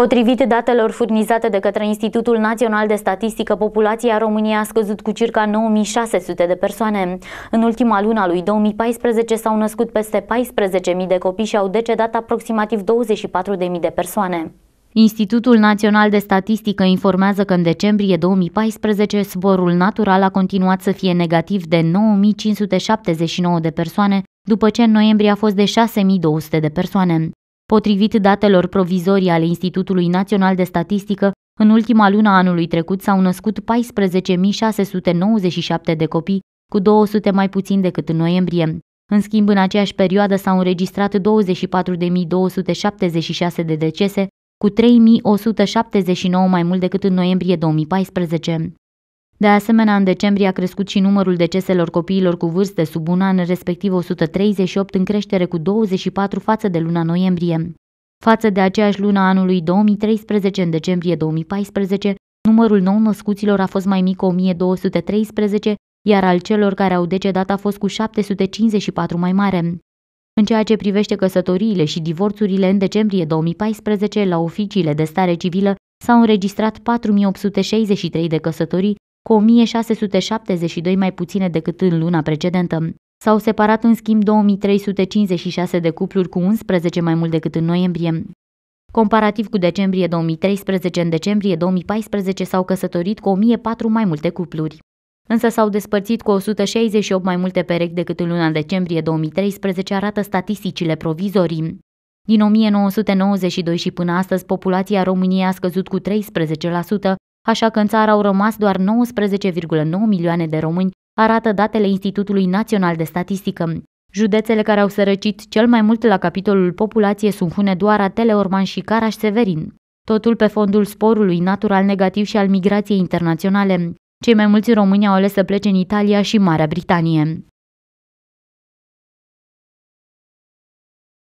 Potrivit datelor furnizate de către Institutul Național de Statistică, populația României a scăzut cu circa 9600 de persoane. În ultima lună a lui 2014 s-au născut peste 14.000 de copii și au decedat aproximativ 24.000 de persoane. Institutul Național de Statistică informează că în decembrie 2014 zborul natural a continuat să fie negativ de 9579 de persoane, după ce în noiembrie a fost de 6200 de persoane. Potrivit datelor provizorii ale Institutului Național de Statistică, în ultima lună anului trecut s-au născut 14.697 de copii, cu 200 mai puțin decât în noiembrie. În schimb, în aceeași perioadă s-au înregistrat 24.276 de decese, cu 3.179 mai mult decât în noiembrie 2014. De asemenea, în decembrie a crescut și numărul deceselor copiilor cu vârste sub un an, respectiv 138, în creștere cu 24 față de luna noiembrie. Față de aceeași lună anului 2013, în decembrie 2014, numărul nou născuților a fost mai mic 1213, iar al celor care au decedat a fost cu 754 mai mare. În ceea ce privește căsătoriile și divorțurile, în decembrie 2014, la oficiile de stare civilă s-au înregistrat 4863 de căsătorii, cu 1672 mai puține decât în luna precedentă. S-au separat în schimb 2356 de cupluri cu 11 mai mult decât în noiembrie. Comparativ cu decembrie 2013, în decembrie 2014 s-au căsătorit cu 1004 mai multe cupluri. Însă s-au despărțit cu 168 mai multe perechi decât în luna decembrie 2013, arată statisticile provizorii. Din 1992 și până astăzi, populația României a scăzut cu 13%, așa că în țară au rămas doar 19,9 milioane de români, arată datele Institutului Național de Statistică. Județele care au sărăcit cel mai mult la capitolul populație sunt Hunedoara, Teleorman și Caraș-Severin. Totul pe fondul sporului natural negativ și al migrației internaționale. Cei mai mulți români au ales să plece în Italia și Marea Britanie.